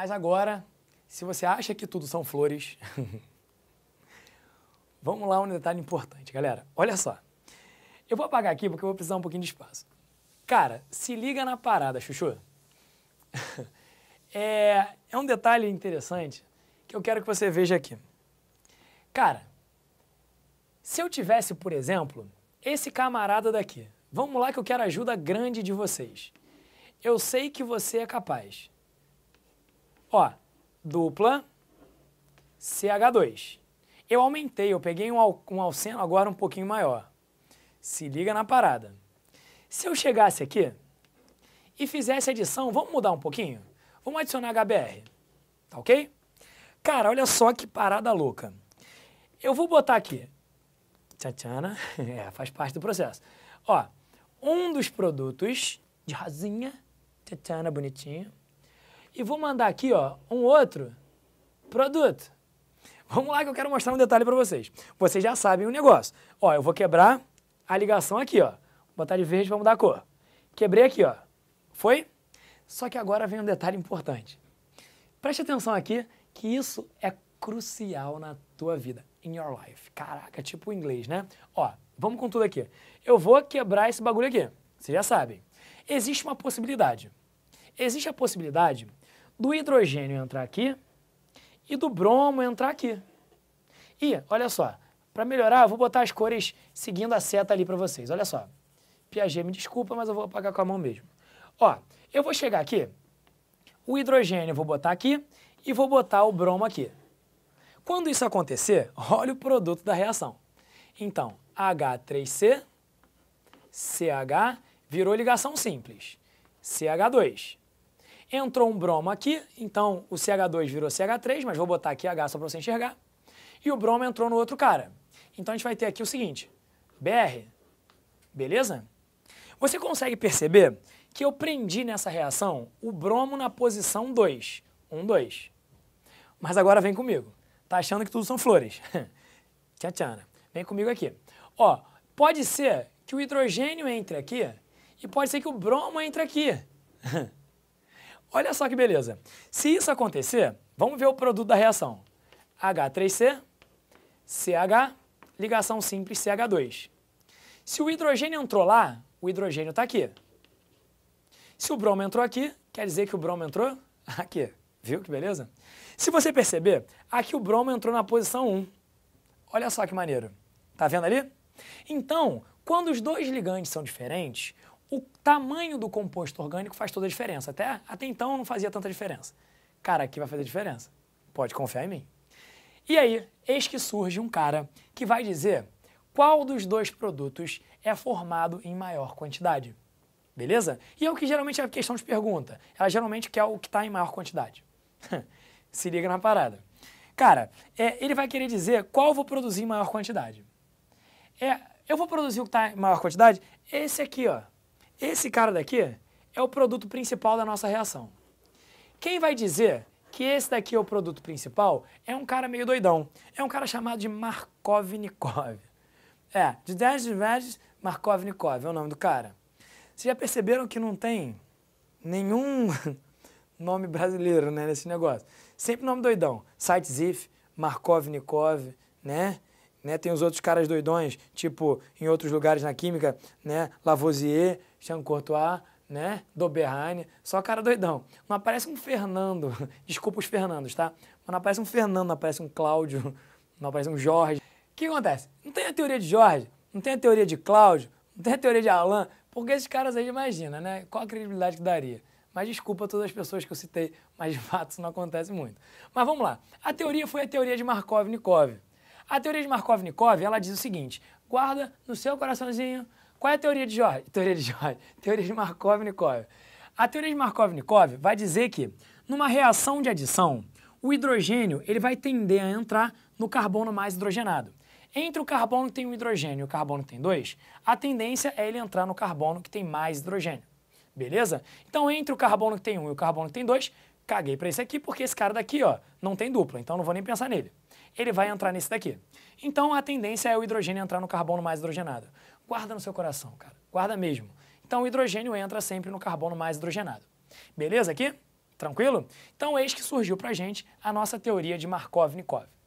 Mas agora, se você acha que tudo são flores, vamos lá um detalhe importante, galera. Olha só. Eu vou apagar aqui porque eu vou precisar um pouquinho de espaço. Cara, se liga na parada, Chuchu. é, é um detalhe interessante que eu quero que você veja aqui. Cara, se eu tivesse, por exemplo, esse camarada daqui, vamos lá que eu quero ajuda grande de vocês. Eu sei que você é capaz. Ó, dupla CH2. Eu aumentei, eu peguei um, um alceno agora um pouquinho maior. Se liga na parada. Se eu chegasse aqui e fizesse adição, vamos mudar um pouquinho? Vamos adicionar HBR, tá ok? Cara, olha só que parada louca. Eu vou botar aqui, tchatchana, né? é, faz parte do processo. Ó, um dos produtos de rosinha, tchatchana, né, bonitinho, e vou mandar aqui, ó, um outro produto. Vamos lá que eu quero mostrar um detalhe para vocês. Vocês já sabem o negócio. Ó, eu vou quebrar a ligação aqui, ó. Vou botar de verde vamos dar cor. Quebrei aqui, ó. Foi? Só que agora vem um detalhe importante. Preste atenção aqui que isso é crucial na tua vida, in your life. Caraca, tipo inglês, né? Ó, vamos com tudo aqui. Eu vou quebrar esse bagulho aqui. Vocês já sabem. Existe uma possibilidade. Existe a possibilidade do hidrogênio entrar aqui e do bromo entrar aqui. E, olha só, para melhorar, eu vou botar as cores seguindo a seta ali para vocês. Olha só. Piaget, me desculpa, mas eu vou apagar com a mão mesmo. Ó, eu vou chegar aqui, o hidrogênio eu vou botar aqui e vou botar o bromo aqui. Quando isso acontecer, olha o produto da reação. Então, H3C, CH, virou ligação simples. CH2. Entrou um bromo aqui, então o CH2 virou CH3, mas vou botar aqui H só para você enxergar. E o bromo entrou no outro cara. Então a gente vai ter aqui o seguinte, BR, beleza? Você consegue perceber que eu prendi nessa reação o bromo na posição 2, 1, 2. Mas agora vem comigo. Tá achando que tudo são flores. Tchatchana. Vem comigo aqui. Ó, pode ser que o hidrogênio entre aqui e pode ser que o bromo entre aqui. Olha só que beleza. Se isso acontecer, vamos ver o produto da reação. H3C, CH, ligação simples CH2. Se o hidrogênio entrou lá, o hidrogênio está aqui. Se o bromo entrou aqui, quer dizer que o bromo entrou aqui. Viu que beleza? Se você perceber, aqui o bromo entrou na posição 1. Olha só que maneiro. Tá vendo ali? Então, quando os dois ligantes são diferentes, o tamanho do composto orgânico faz toda a diferença. Até, até então não fazia tanta diferença. Cara, aqui vai fazer diferença. Pode confiar em mim. E aí, eis que surge um cara que vai dizer qual dos dois produtos é formado em maior quantidade. Beleza? E é o que geralmente é a questão de pergunta. Ela geralmente quer o que está em maior quantidade. Se liga na parada. Cara, é, ele vai querer dizer qual eu vou produzir em maior quantidade. É, eu vou produzir o que está em maior quantidade? Esse aqui, ó. Esse cara daqui é o produto principal da nossa reação. Quem vai dizer que esse daqui é o produto principal é um cara meio doidão. É um cara chamado de Markovnikov. É, de 10 de 10, Markovnikov é o nome do cara. Vocês já perceberam que não tem nenhum nome brasileiro né, nesse negócio? Sempre nome doidão. Saitzif, Markovnikov, né? Né? Tem os outros caras doidões, tipo em outros lugares na química, né? Lavoisier, Jean Courtois, né? Doberheim, só cara doidão. Não aparece um Fernando, desculpa os Fernandos, tá? Mas não aparece um Fernando, não aparece um Cláudio, não aparece um Jorge. O que acontece? Não tem a teoria de Jorge, não tem a teoria de Cláudio, não tem a teoria de Alain, porque esses caras aí imagina, né? Qual a credibilidade que daria? Mas desculpa todas as pessoas que eu citei, mas de fato isso não acontece muito. Mas vamos lá. A teoria foi a teoria de Markov-Nikov. A teoria de Markov-Nikov, ela diz o seguinte, guarda no seu coraçãozinho, qual é a teoria de Jorge? Teoria de Jorge, teoria de Markov-Nikov. A teoria de Markov-Nikov vai dizer que numa reação de adição, o hidrogênio ele vai tender a entrar no carbono mais hidrogenado. Entre o carbono que tem um hidrogênio e o carbono que tem dois, a tendência é ele entrar no carbono que tem mais hidrogênio. Beleza? Então, entre o carbono que tem um e o carbono que tem dois, caguei para esse aqui, porque esse cara daqui ó, não tem dupla, então não vou nem pensar nele ele vai entrar nesse daqui. Então a tendência é o hidrogênio entrar no carbono mais hidrogenado. Guarda no seu coração, cara. Guarda mesmo. Então o hidrogênio entra sempre no carbono mais hidrogenado. Beleza aqui? Tranquilo? Então eis que surgiu pra gente a nossa teoria de Markov-Nikov.